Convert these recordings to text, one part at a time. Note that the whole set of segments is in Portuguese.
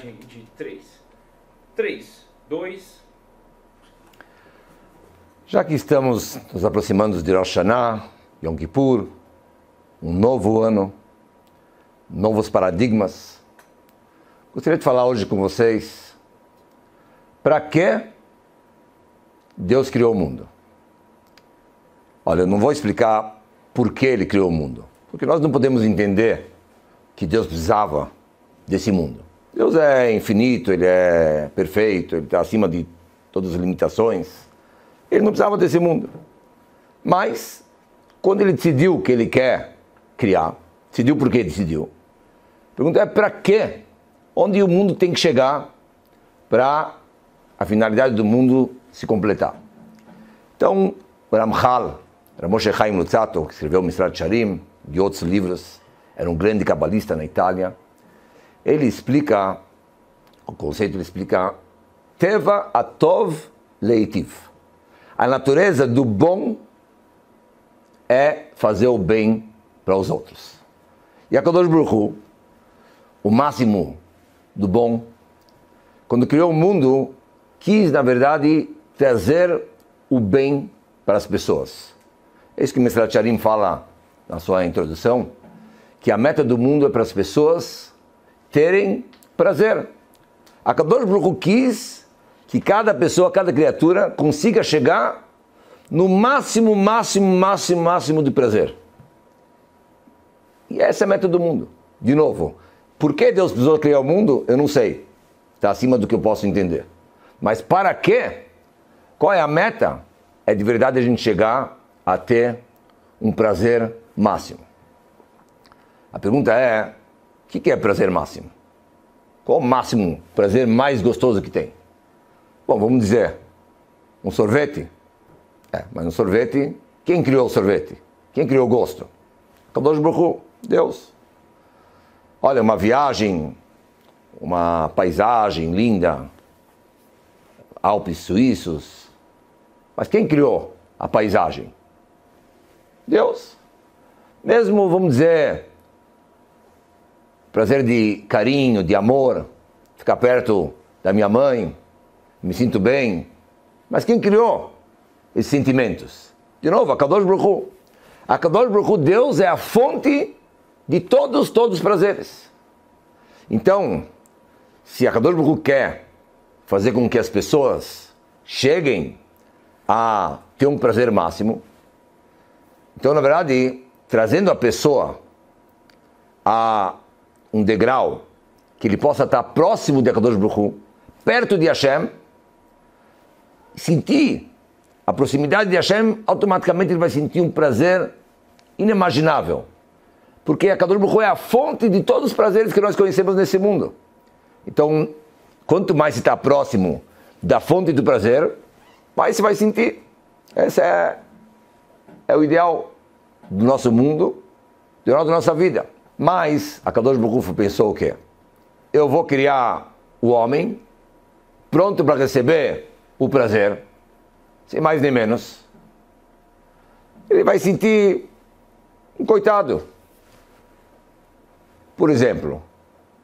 contagem de 3. 3, 2. Já que estamos nos aproximando de Rosh Hashanah, Yom Kippur, um novo ano, novos paradigmas, gostaria de falar hoje com vocês para que Deus criou o mundo. Olha, eu não vou explicar por que ele criou o mundo, porque nós não podemos entender que Deus precisava desse mundo. Deus é infinito, ele é perfeito, ele está acima de todas as limitações. Ele não precisava desse mundo. Mas, quando ele decidiu que ele quer criar, decidiu por que decidiu. A pergunta é para quê? Onde o mundo tem que chegar para a finalidade do mundo se completar? Então, Ramchal, Ramoshe Chaim Lutzato, que escreveu o Misrat Sharim, de outros livros, era um grande cabalista na Itália ele explica, o conceito ele explica, Teva Atov Leitiv. A natureza do bom é fazer o bem para os outros. E a Kadosh Baruch o máximo do bom, quando criou o mundo, quis, na verdade, trazer o bem para as pessoas. É isso que o Mestre Charim fala na sua introdução, que a meta do mundo é para as pessoas terem prazer. A Kadosh Baruch quis que cada pessoa, cada criatura consiga chegar no máximo, máximo, máximo, máximo de prazer. E essa é a meta do mundo. De novo, por que Deus precisou criar o mundo? Eu não sei. Está acima do que eu posso entender. Mas para quê? Qual é a meta? É de verdade a gente chegar a ter um prazer máximo. A pergunta é: o que, que é prazer máximo? Qual o máximo prazer mais gostoso que tem? Bom, vamos dizer, um sorvete. É, mas um sorvete, quem criou o sorvete? Quem criou o gosto? Kadosh Baruch Deus. Olha, uma viagem, uma paisagem linda, Alpes suíços. Mas quem criou a paisagem? Deus. Mesmo, vamos dizer, prazer de carinho, de amor, ficar perto da minha mãe, me sinto bem. Mas quem criou esses sentimentos? De novo, a Kadosh Baruch A Kadosh Baruch Deus é a fonte de todos, todos os prazeres. Então, se a Kadosh Baruch quer fazer com que as pessoas cheguem a ter um prazer máximo, então, na verdade, trazendo a pessoa a um degrau que ele possa estar próximo de Akadosh Baruch perto de Hashem, sentir a proximidade de Hashem, automaticamente ele vai sentir um prazer inimaginável. Porque Akadosh Baruch é a fonte de todos os prazeres que nós conhecemos nesse mundo. Então, quanto mais se está próximo da fonte do prazer, mais se vai sentir. Esse é, é o ideal do nosso mundo, do nosso da nossa vida. Mas a Kadosh Baruch pensou o quê? Eu vou criar o homem pronto para receber o prazer, sem mais nem menos. Ele vai sentir um coitado. Por exemplo,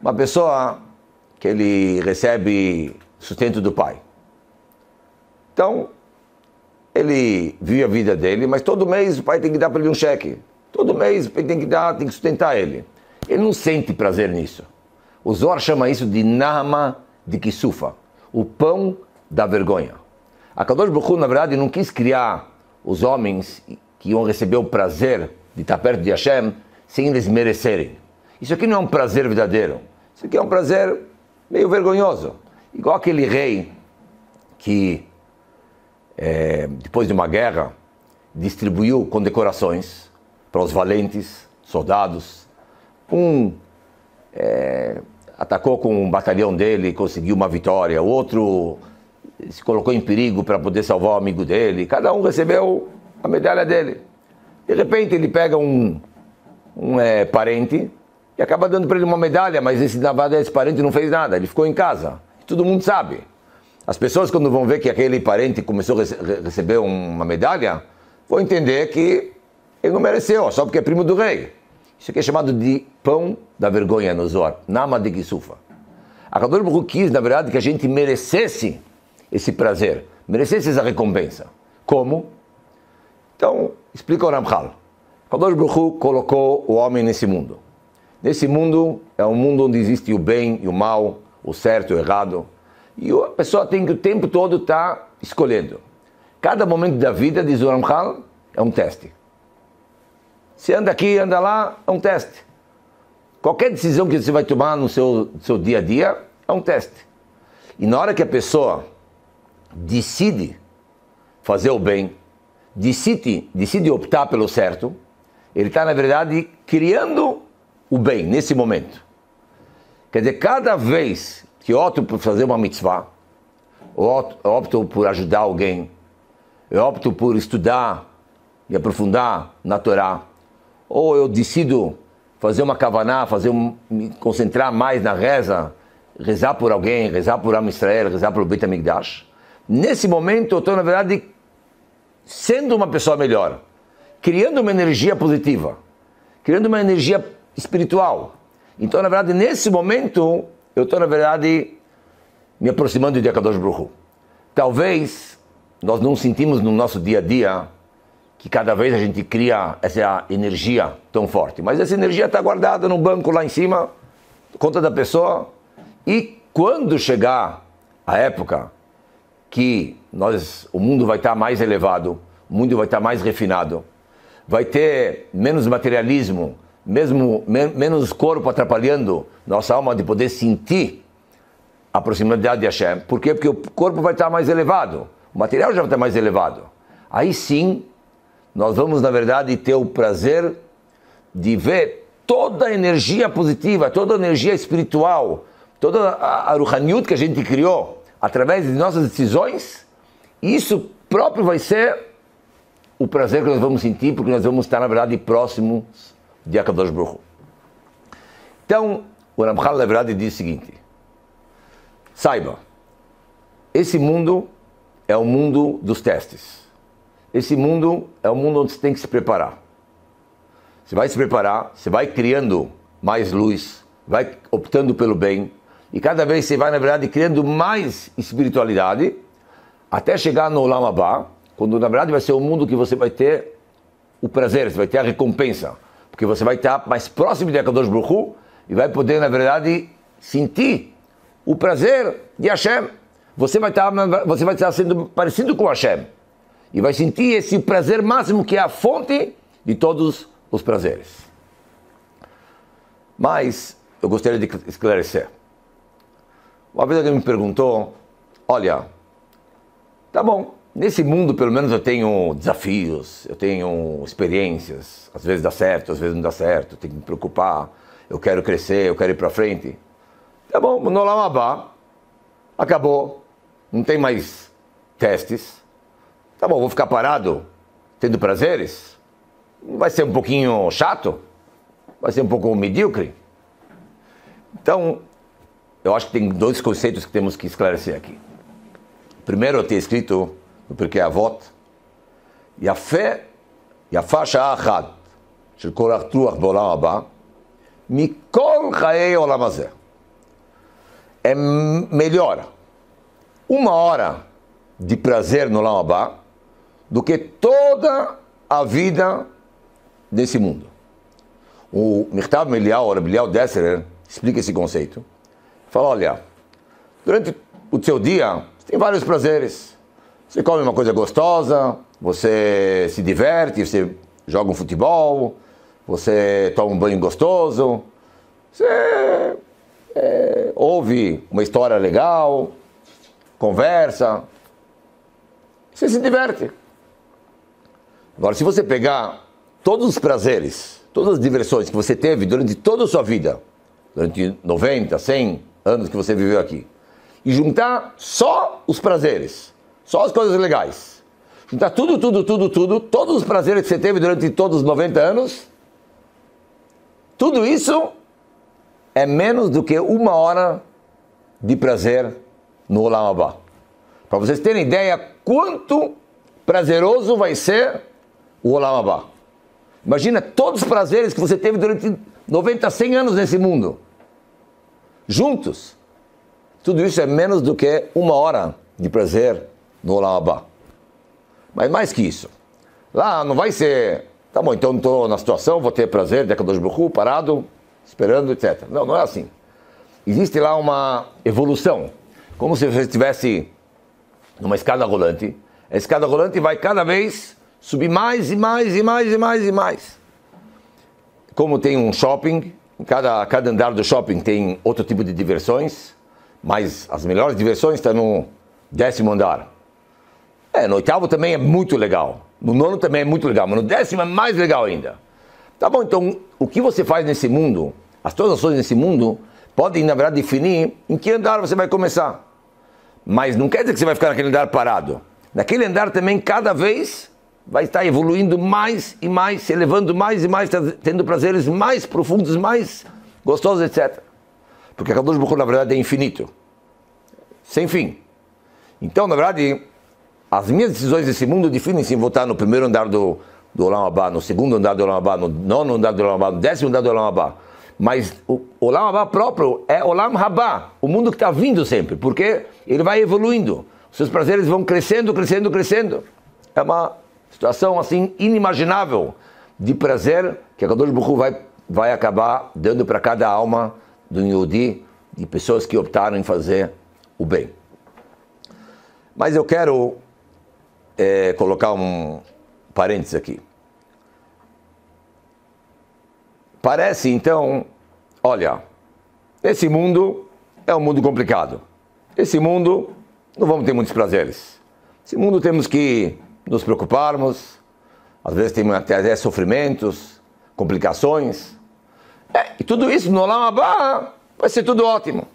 uma pessoa que ele recebe sustento do pai. Então, ele vive a vida dele, mas todo mês o pai tem que dar para ele um cheque. Todo mês tem que dar, tem que sustentar ele. Ele não sente prazer nisso. O Zohar chama isso de Nama de Kisufa, o pão da vergonha. A Kadosh Baruch na verdade, não quis criar os homens que iam receber o prazer de estar perto de Hashem sem eles merecerem. Isso aqui não é um prazer verdadeiro. Isso aqui é um prazer meio vergonhoso. Igual aquele rei que, é, depois de uma guerra, distribuiu condecorações para os valentes, soldados. Um é, atacou com um batalhão dele e conseguiu uma vitória, o outro eh, se colocou em perigo para poder salvar o amigo dele. Cada um recebeu a medalha dele. De repente ele pega um, um é, parente e acaba dando para ele uma medalha, mas esse, esse parente não fez nada, ele ficou em casa. Todo mundo sabe. As pessoas, quando vão ver que aquele parente começou a receber uma medalha, vão entender que ele não mereceu, só porque é primo do rei. Isso aqui é chamado de pão da vergonha no Zohar, Nama de Gisufa. A Kador quis, na verdade, que a gente merecesse esse prazer, merecesse essa recompensa. Como? Então, explica o Ramchal. Kadosh Baruch colocou o homem nesse mundo. Nesse mundo é um mundo onde existe o bem e o mal, o certo e o errado. E a pessoa tem que o tempo todo estar tá escolhendo. Cada momento da vida, diz o Ramchal, é um teste. Você anda aqui, anda lá, é um teste. Qualquer decisão que você vai tomar no seu, seu dia a dia é um teste. E na hora que a pessoa decide fazer o bem, decide, decide optar pelo certo, ele está, na verdade, criando o bem nesse momento. Quer dizer, cada vez que eu opto por fazer uma mitzvah, eu opto por ajudar alguém, eu opto por estudar e aprofundar na Torá, ou eu decido fazer uma kavaná, fazer um, me concentrar mais na reza, rezar por alguém, rezar por Am Israel, rezar pelo Beit Amigdash Nesse momento eu estou, na verdade, sendo uma pessoa melhor, criando uma energia positiva, criando uma energia espiritual. Então, na verdade, nesse momento, eu estou, na verdade, me aproximando de Akadosh Bruhu. Talvez nós não sentimos no nosso dia a dia que cada vez a gente cria essa energia tão forte. Mas essa energia está guardada no banco lá em cima, conta da pessoa. E quando chegar a época que nós, o mundo vai estar tá mais elevado, o mundo vai estar tá mais refinado, vai ter menos materialismo, mesmo me, menos corpo atrapalhando nossa alma de poder sentir a proximidade de Hashem. Por quê? Porque o corpo vai estar tá mais elevado, o material já vai estar tá mais elevado. Aí sim nós vamos, na verdade, ter o prazer de ver toda a energia positiva, toda a energia espiritual, toda a, a Ruhaniut que a gente criou através de nossas decisões, isso próprio vai ser o prazer que nós vamos sentir, porque nós vamos estar, na verdade, próximos de Akadosh Baruch Então, o Ramchal, na verdade, diz o seguinte, saiba, esse mundo é o mundo dos testes. Esse mundo é um mundo onde você tem que se preparar. Você vai se preparar, você vai criando mais luz, vai optando pelo bem. E cada vez você vai, na verdade, criando mais espiritualidade, até chegar no Olam quando na verdade vai ser o um mundo que você vai ter o prazer, você vai ter a recompensa. Porque você vai estar mais próximo de Akadosh Baruch e vai poder, na verdade, sentir o prazer de Hashem. Você vai estar, você vai estar sendo parecido com Hashem e vai sentir esse prazer máximo que é a fonte de todos os prazeres. Mas eu gostaria de esclarecer. Uma vez alguém me perguntou: olha, tá bom, nesse mundo pelo menos eu tenho desafios, eu tenho experiências, às vezes dá certo, às vezes não dá certo, tenho que me preocupar, eu quero crescer, eu quero ir para frente. Tá bom, no Lamabá, acabou, não tem mais testes, Tá bom, vou ficar parado tendo prazeres? Vai ser um pouquinho chato? Vai ser um pouco medíocre? Então, eu acho que tem dois conceitos que temos que esclarecer aqui. Primeiro, eu tenho escrito no porquê a voto. E a fé, e a faixa achat, של כל הרוח בעולם הבא, מכל חיי É melhor uma hora de prazer no Lama do que toda a vida desse mundo. O Mirtav Melial, ora Bilial Desserer, né, explica esse conceito. Fala, olha, durante o seu dia, tem vários prazeres. Você come uma coisa gostosa, você se diverte, você joga um futebol, você toma um banho gostoso, você é, ouve uma história legal, conversa, você se diverte. Agora, se você pegar todos os prazeres, todas as diversões que você teve durante toda a sua vida, durante 90, 100 anos que você viveu aqui, e juntar só os prazeres, só as coisas legais, juntar tudo, tudo, tudo, tudo, todos os prazeres que você teve durante todos os 90 anos, tudo isso é menos do que uma hora de prazer no Olamabá. Para vocês terem ideia quanto prazeroso vai ser o Olamabá. Imagina todos os prazeres que você teve durante 90, 100 anos nesse mundo. Juntos. Tudo isso é menos do que uma hora de prazer no Olamabá. Mas mais que isso. Lá não vai ser, tá bom, então estou na situação, vou ter prazer, de Baruch parado, esperando, etc. Não, não é assim. Existe lá uma evolução. Como se você estivesse numa escada rolante. A escada rolante vai cada vez subir mais e mais e mais e mais e mais. Como tem um shopping, cada, cada andar do shopping tem outro tipo de diversões, mas as melhores diversões estão no décimo andar. É, no oitavo também é muito legal, no nono também é muito legal, mas no décimo é mais legal ainda. Tá bom, então o que você faz nesse mundo, as suas ações nesse mundo, podem na verdade definir em que andar você vai começar. Mas não quer dizer que você vai ficar naquele andar parado. Naquele andar também, cada vez vai estar evoluindo mais e mais, se elevando mais e mais, tendo prazeres mais profundos, mais gostosos, etc. Porque a Kadosh Baruch na verdade, é infinito. Sem fim. Então, na verdade, as minhas decisões desse mundo definem-se em votar no primeiro andar do, do Olam Abba, no segundo andar do Olam Abba, no nono andar do Olam Abba, no décimo andar do Olam Abba. Mas o Olam Abba próprio é Olam Rabá, o mundo que está vindo sempre, porque ele vai evoluindo. Seus prazeres vão crescendo, crescendo, crescendo. É uma Situação assim inimaginável de prazer que a Kadosh Baruch vai, vai acabar dando para cada alma do Yehudi de pessoas que optaram em fazer o bem. Mas eu quero é, colocar um parênteses aqui. Parece então, olha, esse mundo é um mundo complicado. Esse mundo não vamos ter muitos prazeres. Esse mundo temos que nos preocuparmos, às vezes tem até sofrimentos, complicações. É, e tudo isso no Lamabá vai ser tudo ótimo.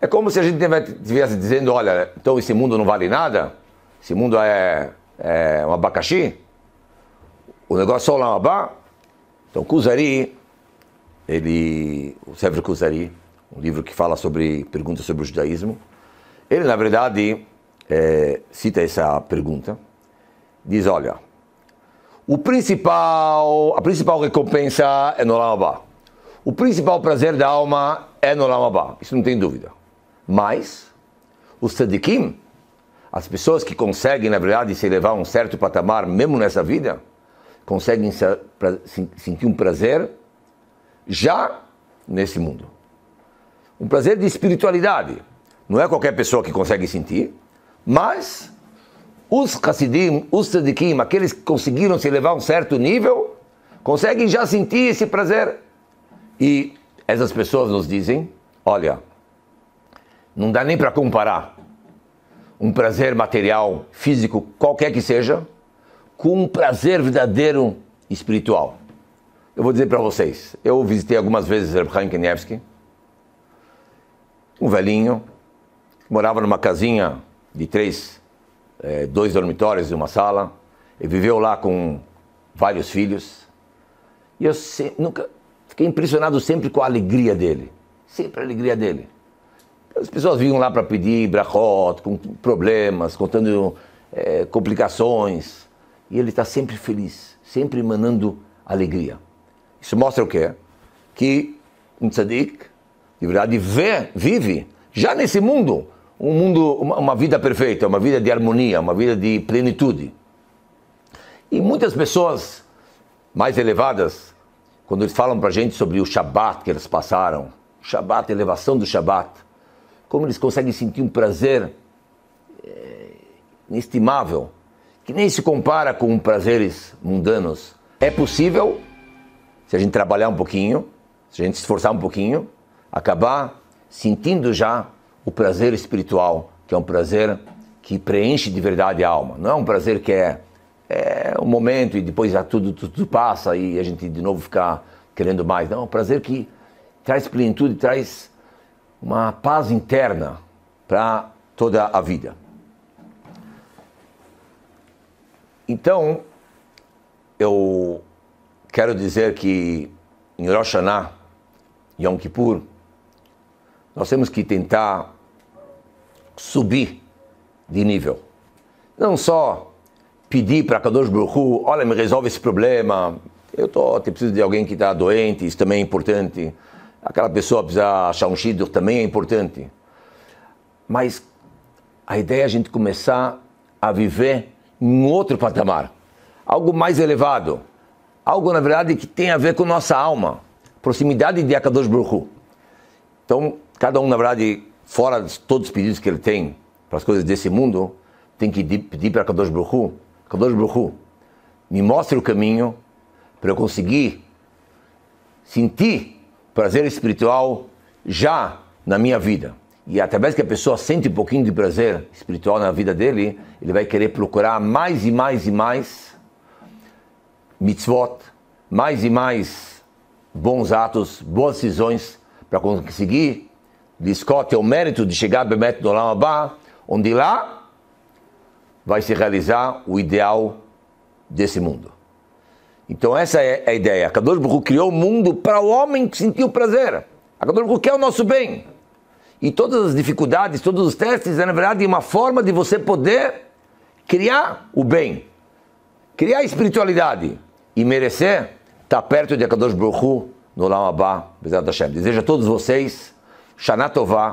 É como se a gente estivesse dizendo, olha, então esse mundo não vale nada, esse mundo é, é um abacaxi, o negócio é o Lamabá. Então Kuzari, ele, o Sever Kuzari, um livro que fala sobre, perguntas sobre o judaísmo, ele na verdade é, cita essa pergunta, diz: olha, o principal, a principal recompensa é no Lamabá. O principal prazer da alma é no Lamabá, isso não tem dúvida. Mas os tzadikim, as pessoas que conseguem, na verdade, se elevar a um certo patamar, mesmo nessa vida, conseguem sentir um prazer já nesse mundo. Um prazer de espiritualidade. Não é qualquer pessoa que consegue sentir, mas os Hassidim, os Tzadikim, aqueles que conseguiram se levar a um certo nível, conseguem já sentir esse prazer. E essas pessoas nos dizem: olha, não dá nem para comparar um prazer material, físico, qualquer que seja, com um prazer verdadeiro espiritual. Eu vou dizer para vocês: eu visitei algumas vezes Reb Knievski, um velhinho, que morava numa casinha de três é, dois dormitórios e uma sala. Ele viveu lá com vários filhos. E eu se, nunca fiquei impressionado sempre com a alegria dele. Sempre a alegria dele. As pessoas vinham lá para pedir brachot, com problemas, contando é, complicações. E ele está sempre feliz, sempre emanando alegria. Isso mostra o quê? Que um tzadik, de verdade, vê, vive já nesse mundo um mundo, uma, uma vida perfeita, uma vida de harmonia, uma vida de plenitude. E muitas pessoas mais elevadas, quando eles falam para a gente sobre o Shabat que eles passaram, Shabat, a elevação do Shabat, como eles conseguem sentir um prazer eh, inestimável, que nem se compara com prazeres mundanos. É possível, se a gente trabalhar um pouquinho, se a gente se esforçar um pouquinho, acabar sentindo já o prazer espiritual, que é um prazer que preenche de verdade a alma. Não é um prazer que é, é um momento e depois já tudo, tudo, tudo passa e a gente de novo fica querendo mais. Não, é um prazer que traz plenitude, traz uma paz interna para toda a vida. Então, eu quero dizer que em Rosh Hashanah, Yom Kippur, nós temos que tentar subir de nível. Não só pedir para Kadosh Baruchu, olha, me resolve esse problema, eu tô, te preciso de alguém que está doente, isso também é importante. Aquela pessoa precisa achar um shidur, também é importante. Mas a ideia é a gente começar a viver em outro patamar, algo mais elevado, algo, na verdade, que tem a ver com nossa alma, proximidade de Akadosh Baruchu. Então, Cada um, na verdade, fora de todos os pedidos que ele tem para as coisas desse mundo, tem que pedir para Kadosh Bruhu, Kadosh Bruhu, me mostre o caminho para eu conseguir sentir prazer espiritual já na minha vida. E através que a pessoa sente um pouquinho de prazer espiritual na vida dele, ele vai querer procurar mais e mais e mais mitzvot, mais e mais bons atos, boas decisões para conseguir de Scott é o mérito de chegar Bemet no Olam Abba, onde lá vai se realizar o ideal desse mundo. Então essa é a ideia. A Kadosh Baruch criou o mundo para o homem sentir sentiu prazer. A Kadosh Baruch quer o nosso bem. E todas as dificuldades, todos os testes, é na verdade uma forma de você poder criar o bem. Criar a espiritualidade. E merecer estar perto de Kadosh Baruch no Olam Abba, da Hashem. Desejo a todos vocês שנה טובה.